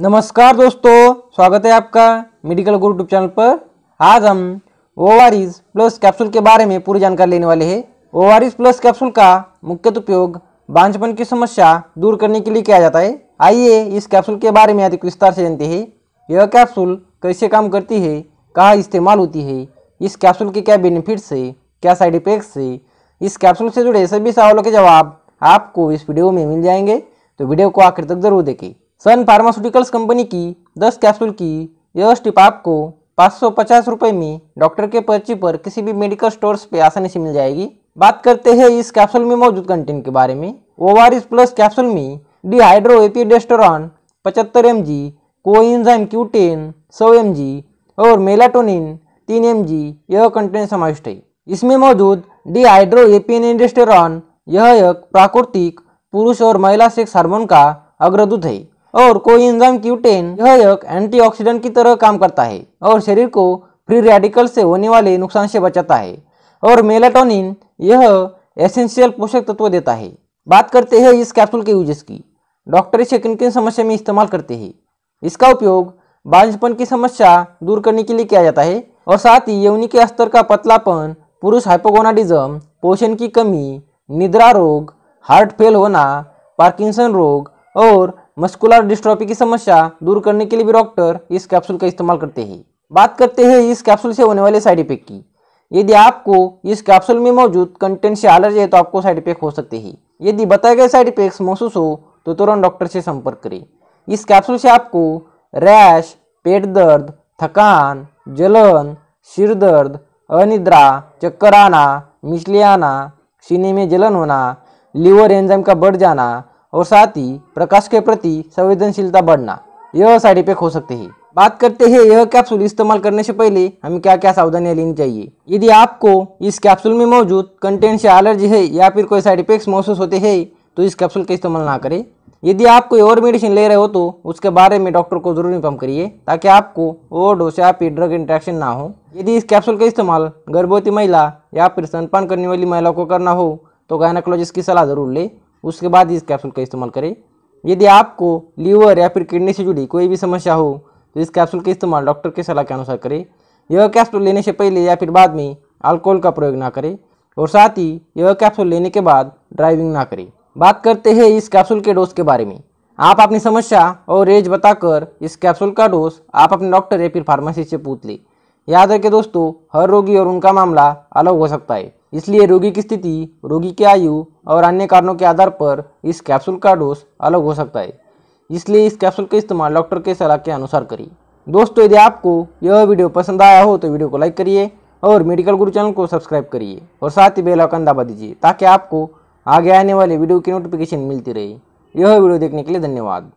नमस्कार दोस्तों स्वागत है आपका मेडिकल गुरु यूट्यूब चैनल पर आज हम ओवारीज प्लस कैप्सूल के बारे में पूरी जानकारी लेने वाले हैं ओवारीज प्लस कैप्सूल का मुख्यत उपयोग बांझपन की समस्या दूर करने के लिए किया जाता है आइए इस कैप्सूल के बारे में अधिक विस्तार से जानते हैं यह कैप्सूल कैसे काम करती है कहाँ इस्तेमाल होती है इस कैप्सूल के क्या बेनिफिट्स है क्या साइड इफेक्ट्स है इस कैप्सूल से जुड़े सभी सवालों के जवाब आपको इस वीडियो में मिल जाएंगे तो वीडियो को आखिर तक जरूर देखें सन फार्मास्यूटिकल्स कंपनी की 10 कैप्सूल की यह स्टिप आपको पाँच सौ में डॉक्टर के पर्ची पर किसी भी मेडिकल स्टोर्स पे आसानी से मिल जाएगी बात करते हैं इस कैप्सूल में मौजूद कंटेंट के बारे में ओवारिस प्लस कैप्सूल में डी एपीडेस्टोरॉन पचहत्तर M G coenzyme Q ten सौ एम जी और मेलाटोनिन तीन एम जी यह कंटेंट समाविष्ट है इसमें मौजूद डी हाइड्रो यह एक प्राकृतिक पुरुष और महिला सेक्स हार्मोन का अग्रदूत है और कोइंजाम क्यूटेन यह एक एंटीऑक्सीडेंट की तरह काम करता है और शरीर को फ्री रेडिकल से होने वाले नुकसान से बचाता है और मेलाटोनिन यह एसेंशियल पोषक तत्व देता है बात करते हैं इस कैप्सूल के यूजेस की डॉक्टर इसे किन किन समस्या में इस्तेमाल करते हैं इसका उपयोग बांझपन की समस्या दूर करने के लिए किया जाता है और साथ ही यौनी के स्तर का पतलापन पुरुष हाइपोगोनाडिज्म पोषण की कमी निद्रा रोग हार्ट फेल होना पार्किंसन रोग और मस्कुलर डिस्ट्रॉपी की समस्या दूर करने के लिए भी डॉक्टर इस कैप्सूल का इस्तेमाल करते हैं बात करते हैं इस कैप्सूल से होने वाले साइड इफेक्ट की यदि आपको इस कैप्सूल में मौजूद कंटेंट से एलर्जी है तो आपको साइड इफेक्ट हो सकते हैं यदि बताए गए साइड इफेक्ट्स महसूस हो तो तुरंत डॉक्टर से संपर्क करें इस कैप्सूल से आपको रैश पेट दर्द थकान जलन सिर दर्द अनिद्रा चक्कर आना मिचली आना सीने में जलन होना लीवर एंजाइम का बढ़ जाना और साथ ही प्रकाश के प्रति संवेदनशीलता बढ़ना यह साइड इफेक्ट हो सकते हैं बात करते हैं यह कैप्सूल इस्तेमाल करने से पहले हमें क्या क्या सावधानियां लेनी चाहिए यदि आपको इस कैप्सूल में मौजूद कंटेंट से एलर्जी है या फिर कोई साइड इफेक्ट्स महसूस होते हैं तो इस कैप्सूल का इस्तेमाल ना करें यदि आप कोई और मेडिसिन ले रहे हो तो उसके बारे में डॉक्टर को जरूर इन्फॉर्म करिए ताकि आपको ओवर डोज या फिर ड्रग इंट्रैक्शन ना हो यदि इस कैप्सूल का इस्तेमाल गर्भवती महिला या फिर स्तनपान करने वाली महिला को करना हो तो गायनाकोलॉजिस्ट की सलाह जरूर ले उसके बाद इस कैप्सूल का इस्तेमाल करें यदि आपको लीवर या फिर किडनी से जुड़ी कोई भी समस्या हो तो इस कैप्सूल का इस्तेमाल डॉक्टर की सलाह के अनुसार करें यह कैप्सूल लेने से पहले या फिर बाद में अल्कोहल का प्रयोग ना करें और साथ ही यह कैप्सूल लेने के बाद ड्राइविंग ना करें बात करते हैं इस कैप्सूल के डोज के बारे में आप अपनी समस्या और एज बताकर इस कैप्सूल का डोज आप अपने डॉक्टर या फिर फार्मेसी से पूछ लें याद रखें दोस्तों हर रोगी और उनका मामला अलग हो सकता है इसलिए रोगी की स्थिति रोगी की आयु और अन्य कारणों के आधार पर इस कैप्सूल का डोज अलग हो सकता है इसलिए इस कैप्सूल का इस्तेमाल डॉक्टर के सलाह के अनुसार करिए दोस्तों यदि आपको यह वीडियो पसंद आया हो तो वीडियो को लाइक करिए और मेडिकल गुरु चैनल को सब्सक्राइब करिए और साथ ही बेल आइकन दबा दीजिए ताकि आपको आगे आने वाले वीडियो की नोटिफिकेशन मिलती रहे यह वीडियो देखने के लिए धन्यवाद